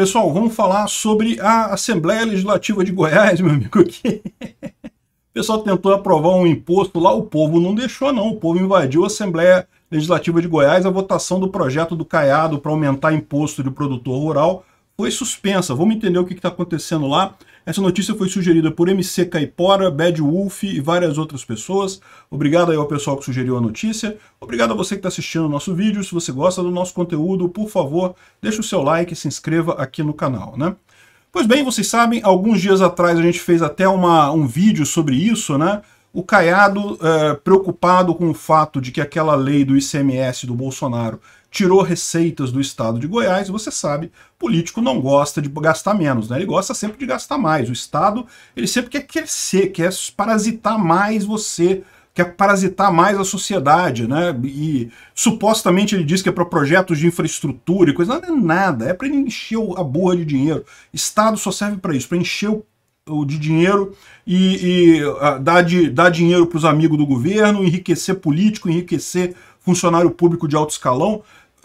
Pessoal, vamos falar sobre a Assembleia Legislativa de Goiás, meu amigo. Aqui. O pessoal tentou aprovar um imposto lá, o povo não deixou, não. O povo invadiu a Assembleia Legislativa de Goiás, a votação do projeto do Caiado para aumentar imposto de produtor rural foi suspensa. Vamos entender o que está acontecendo lá. Essa notícia foi sugerida por MC Caipora, Bad Wolf e várias outras pessoas. Obrigado aí ao pessoal que sugeriu a notícia. Obrigado a você que está assistindo o nosso vídeo. Se você gosta do nosso conteúdo, por favor, deixe o seu like e se inscreva aqui no canal, né? Pois bem, vocês sabem, alguns dias atrás a gente fez até uma, um vídeo sobre isso, né? O Caiado, é, preocupado com o fato de que aquela lei do ICMS do Bolsonaro tirou receitas do estado de Goiás, você sabe, político não gosta de gastar menos, né? Ele gosta sempre de gastar mais. O estado, ele sempre quer crescer, quer parasitar mais você, quer parasitar mais a sociedade, né? E supostamente ele diz que é para projetos de infraestrutura e coisa, não é nada, é para encher a burra de dinheiro. Estado só serve para isso, para encher o o de dinheiro e, e uh, dar, de, dar dinheiro para os amigos do governo, enriquecer político, enriquecer funcionário público de alto escalão.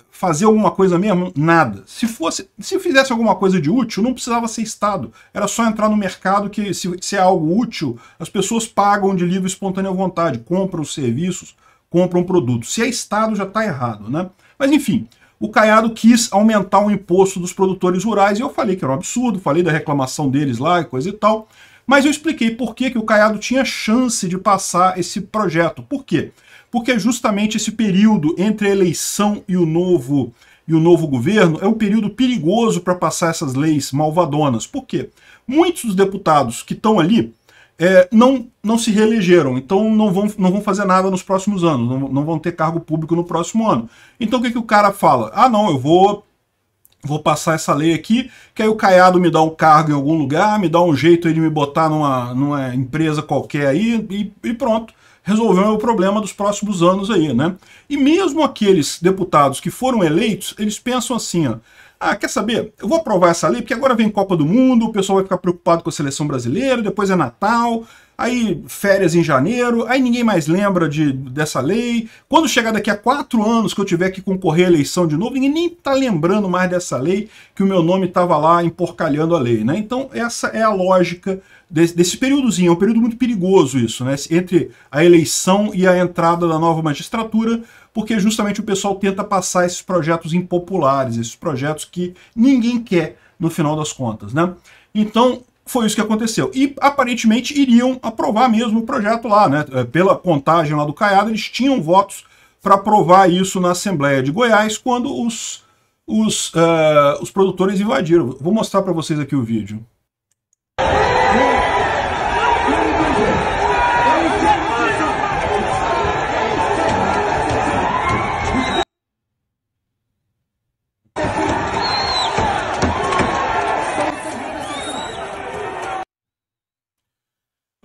Fazer alguma coisa mesmo? Nada. Se fosse, se fizesse alguma coisa de útil, não precisava ser Estado. Era só entrar no mercado que, se, se é algo útil, as pessoas pagam de livre e espontânea vontade, compram os serviços, compram produtos. Se é Estado, já está errado, né? Mas enfim, o Caiado quis aumentar o imposto dos produtores rurais, e eu falei que era um absurdo, falei da reclamação deles lá e coisa e tal, mas eu expliquei por que, que o Caiado tinha chance de passar esse projeto. Por quê? Porque justamente esse período entre a eleição e o novo e o novo governo é um período perigoso para passar essas leis malvadonas. Por quê? Muitos dos deputados que estão ali é, não, não se reelegeram, então não vão, não vão fazer nada nos próximos anos, não, não vão ter cargo público no próximo ano. Então o que, que o cara fala? Ah, não, eu vou vou passar essa lei aqui, que aí o Caiado me dá um cargo em algum lugar, me dá um jeito de me botar numa, numa empresa qualquer aí e, e pronto. Resolveu o problema dos próximos anos aí, né? E mesmo aqueles deputados que foram eleitos, eles pensam assim, ó, ah, quer saber? Eu vou aprovar essa lei, porque agora vem Copa do Mundo, o pessoal vai ficar preocupado com a seleção brasileira, depois é Natal, aí férias em janeiro, aí ninguém mais lembra de, dessa lei. Quando chegar daqui a quatro anos que eu tiver que concorrer à eleição de novo, ninguém nem tá lembrando mais dessa lei, que o meu nome estava lá emporcalhando a lei, né? Então essa é a lógica desse, desse períodozinho. É um período muito perigoso isso, né? Entre a eleição e a entrada da nova magistratura, porque justamente o pessoal tenta passar esses projetos impopulares, esses projetos que ninguém quer no final das contas, né? Então, foi isso que aconteceu. E aparentemente iriam aprovar mesmo o projeto lá, né? É, pela contagem lá do Caiado, eles tinham votos para aprovar isso na Assembleia de Goiás quando os, os, uh, os produtores invadiram. Vou mostrar para vocês aqui o vídeo.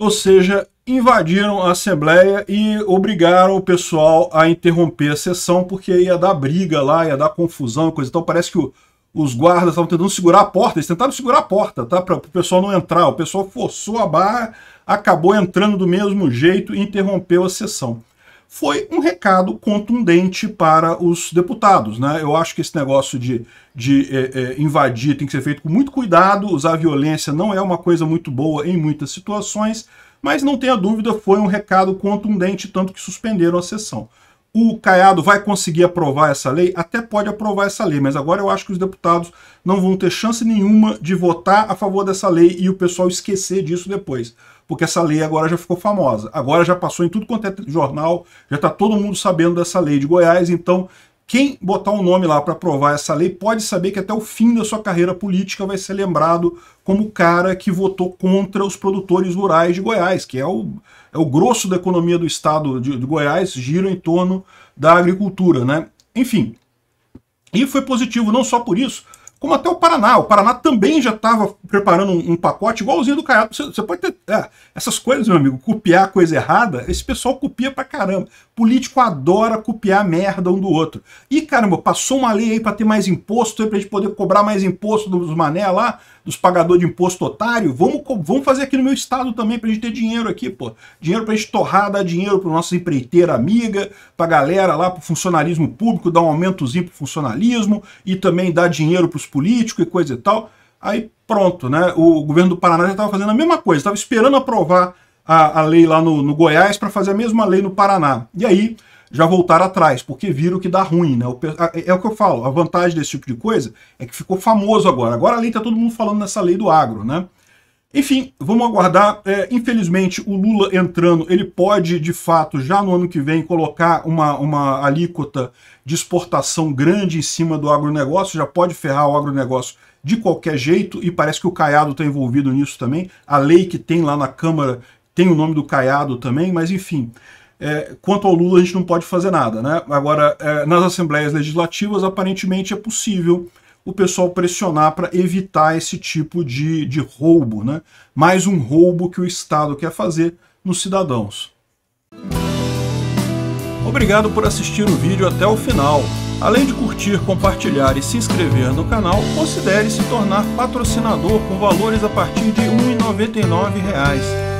ou seja, invadiram a Assembleia e obrigaram o pessoal a interromper a sessão, porque ia dar briga lá, ia dar confusão, coisa. Então parece que o, os guardas estavam tentando segurar a porta, eles tentaram segurar a porta, tá? Para o pessoal não entrar. O pessoal forçou a barra, acabou entrando do mesmo jeito e interrompeu a sessão foi um recado contundente para os deputados. Né? Eu acho que esse negócio de, de é, é, invadir tem que ser feito com muito cuidado, usar violência não é uma coisa muito boa em muitas situações, mas não tenha dúvida, foi um recado contundente, tanto que suspenderam a sessão o Caiado vai conseguir aprovar essa lei? Até pode aprovar essa lei, mas agora eu acho que os deputados não vão ter chance nenhuma de votar a favor dessa lei e o pessoal esquecer disso depois. Porque essa lei agora já ficou famosa. Agora já passou em tudo quanto é jornal, já está todo mundo sabendo dessa lei de Goiás, então quem botar um nome lá para aprovar essa lei pode saber que até o fim da sua carreira política vai ser lembrado como o cara que votou contra os produtores rurais de Goiás, que é o, é o grosso da economia do estado de, de Goiás, gira em torno da agricultura, né? Enfim, e foi positivo não só por isso, como até o Paraná. O Paraná também já estava preparando um, um, pacote igualzinho do Caiado. Você, você pode ter. É, essas coisas, meu amigo, copiar coisa errada, esse pessoal copia pra caramba. Político adora copiar merda um do outro. E caramba, passou uma lei aí pra ter mais imposto, para pra gente poder cobrar mais imposto dos mané lá, dos pagadores de imposto otário. Vamos, vamos fazer aqui no meu estado também pra gente ter dinheiro aqui, pô. Dinheiro pra gente torrar, dar dinheiro pro nosso empreiteira amiga, pra galera lá, pro funcionalismo público, dar um aumentozinho pro funcionalismo e também dar dinheiro pros político e coisa e tal. Aí pronto, né? O governo do Paraná já estava fazendo a mesma coisa, estava esperando aprovar a, a, lei lá no, no Goiás para fazer a mesma lei no Paraná. E aí já voltaram atrás, porque viram que dá ruim, né? O, é, é o que eu falo, a vantagem desse tipo de coisa é que ficou famoso agora. Agora ali está todo mundo falando nessa lei do agro, né? Enfim, vamos aguardar. É, infelizmente, o Lula entrando, ele pode, de fato, já no ano que vem, colocar uma, uma alíquota de exportação grande em cima do agronegócio, já pode ferrar o agronegócio de qualquer jeito, e parece que o Caiado está envolvido nisso também. A lei que tem lá na Câmara tem o nome do Caiado também, mas enfim. É, quanto ao Lula, a gente não pode fazer nada. Né? Agora, é, nas assembleias legislativas, aparentemente é possível o pessoal pressionar para evitar esse tipo de, de roubo, né? mais um roubo que o Estado quer fazer nos cidadãos. Obrigado por assistir o vídeo até o final. Além de curtir, compartilhar e se inscrever no canal, considere se tornar patrocinador com valores a partir de R$ 1,99